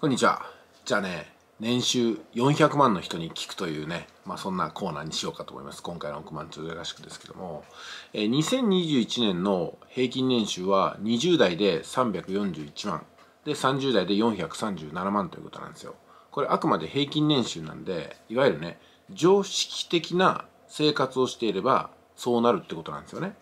こんにちは。じゃあね、年収400万の人に聞くというね、まあ、そんなコーナーにしようかと思います。今回の億万長者しくですけども、えー、2021年の平均年収は20代で341万、で30代で437万ということなんですよ。これあくまで平均年収なんで、いわゆるね、常識的な生活をしていればそうなるってことなんですよね。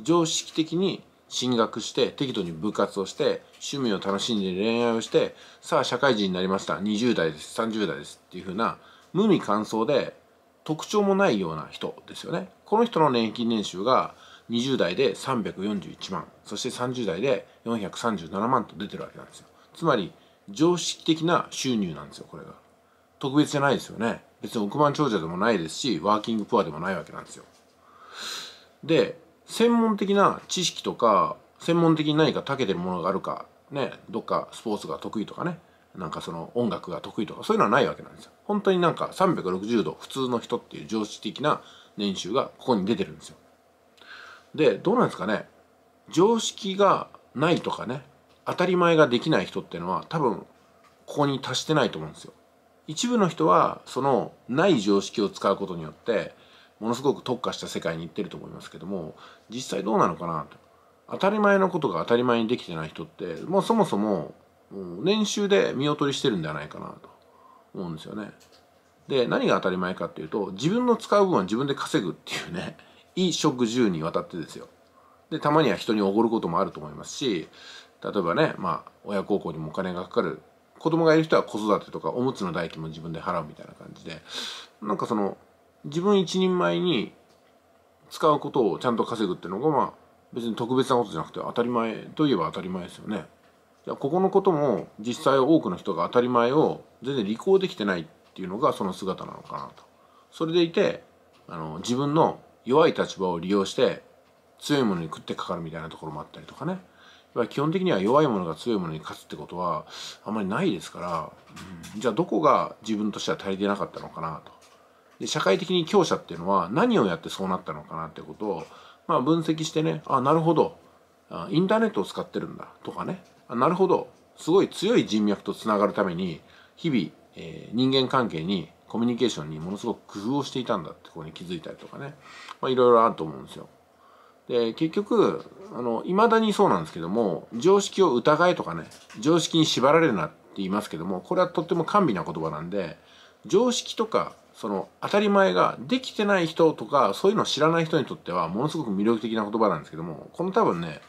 常識的に進学して適度に部活をして趣味を楽しんで恋愛をしてさあ社会人になりました20代です30代ですっていう風な無味乾燥で特徴もないような人ですよねこの人の年金年収が20代で341万そして30代で437万と出てるわけなんですよつまり常識的な収入なんですよこれが特別じゃないですよね別に億万長者でもないですしワーキングプアでもないわけなんですよで専門的な知識とか専門的に何か長けてるものがあるかねどっかスポーツが得意とかねなんかその音楽が得意とかそういうのはないわけなんですよ本当になんか360度普通の人っていう常識的な年収がここに出てるんですよでどうなんですかね常識がないとかね当たり前ができない人っていうのは多分ここに達してないと思うんですよ一部の人はそのない常識を使うことによってものすごく特化した世界に行ってると思いますけども実際どうなのかなと当たり前のことが当たり前にできてない人ってもうそもそも年収で見劣りしてるんではないかなと思うんですよね。で何が当たり前かっていうと自分の使う分は自分で稼ぐっていうね衣食住にわたってですよ。でたまには人におごることもあると思いますし例えばねまあ親孝行にもお金がかかる子供がいる人は子育てとかおむつの代金も自分で払うみたいな感じでなんかその自分一人前に使うことをちゃんと稼ぐっていうのが、まあ、別に特別なことじゃなくて当たり前といえば当たり前ですよね。じゃあここのことも実際多くの人が当たり前を全然履行できてないっていうのがその姿なのかなと。それでいてあの自分の弱い立場を利用して強いものに食ってかかるみたいなところもあったりとかね。基本的には弱いものが強いものに勝つってことはあんまりないですから、うん、じゃあどこが自分としては足りてなかったのかなと。で社会的に強者っていうのは何をやってそうなったのかなってことを、まあ、分析してねあなるほどインターネットを使ってるんだとかねあなるほどすごい強い人脈とつながるために日々、えー、人間関係にコミュニケーションにものすごく工夫をしていたんだってここに気づいたりとかね、まいろいろあると思うんですよ。で結局いまだにそうなんですけども常識を疑えとかね常識に縛られるなって言いますけどもこれはとっても甘美な言葉なんで常識とかその当たり前ができてない人とかそういうのを知らない人にとってはものすごく魅力的な言葉なんですけどもこの多分ね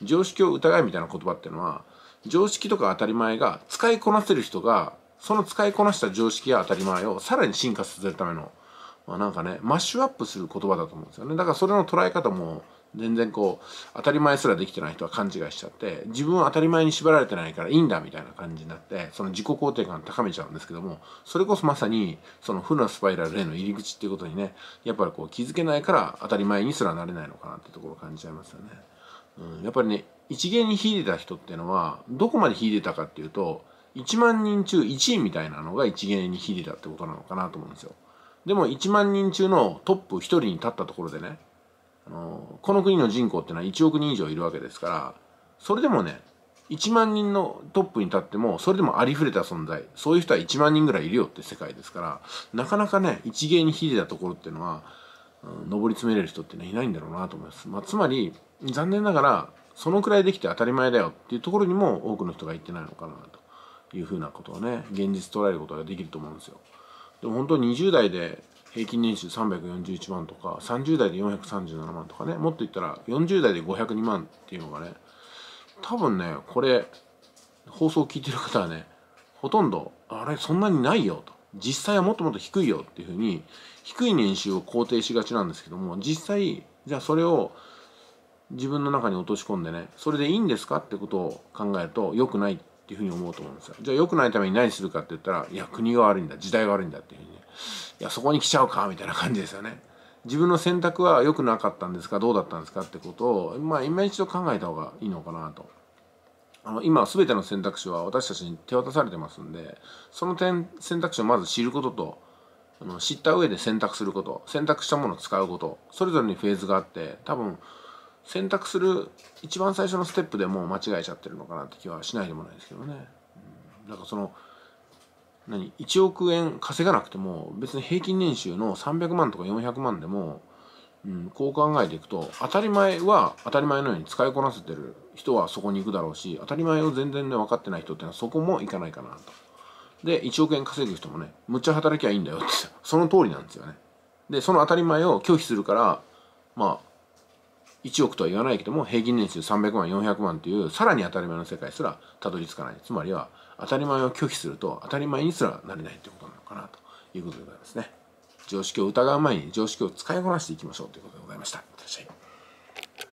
常識を疑いみたいな言葉っていうのは常識とか当たり前が使いこなせる人がその使いこなした常識や当たり前をさらに進化させるための、まあ、なんかねマッシュアップする言葉だと思うんですよねだからそれの捉え方も全然こう当たり前すらできてない人は勘違いしちゃって自分は当たり前に縛られてないからいいんだみたいな感じになってその自己肯定感高めちゃうんですけどもそれこそまさにその負のスパイラルへの入り口っていうことにねやっぱりこう気づけないから当たり前にすらなれないのかなってところを感じちゃいますよね。うん、やっぱりね一芸に秀でた人っていうのはどこまで秀でたかっていうと1万人中1位みたいなのが一芸に秀でたってことなのかなと思うんですよ。でも1万人中のトップ1人に立ったところでねあのこの国の人口ってのは1億人以上いるわけですからそれでもね1万人のトップに立ってもそれでもありふれた存在そういう人は1万人ぐらいいるよって世界ですからなかなかね一芸に秀でたところっていうのは、うん、上り詰めれる人ってねいないんだろうなと思います、まあ、つまり残念ながらそのくらいできて当たり前だよっていうところにも多くの人が行ってないのかなというふうなことをね現実捉えることができると思うんですよでも本当に20代で平均年収341万とか30代で437万とかねもっと言ったら40代で502万っていうのがね多分ねこれ放送を聞いてる方はねほとんどあれそんなにないよと実際はもっともっと低いよっていうふうに低い年収を肯定しがちなんですけども実際じゃあそれを自分の中に落とし込んでねそれでいいんですかってことを考えると良くないっていうふうに思うと思うんですよじゃあ良くないために何するかって言ったらいや国が悪いんだ時代が悪いんだっていうふうにねいやそこに来ちゃうかみたいな感じですよね自分の選択は良くなかったんですかどうだったんですかってことをまあ今一度考えた方がいいのかなとあの今全ての選択肢は私たちに手渡されてますんでその点選択肢をまず知ることとあの知った上で選択すること選択したものを使うことそれぞれにフェーズがあって多分選択する一番最初のステップでもう間違えちゃってるのかなって気はしないでもないですけどね。なんかその何1億円稼がなくても別に平均年収の300万とか400万でも、うん、こう考えていくと当たり前は当たり前のように使いこなせてる人はそこに行くだろうし当たり前を全然ね分かってない人ってのはそこも行かないかなと。で1億円稼ぐ人もねむっちゃ働きゃいいんだよってその通りなんですよね。でその当たり前を拒否するからまあ1億とは言わないけども平均年収300万400万というさらに当たり前の世界すらたどり着かないつまりは当たり前を拒否すると当たり前にすらなれないということなのかなということでございますね常識を疑う前に常識を使いこなしていきましょうということでございましたいらっしゃい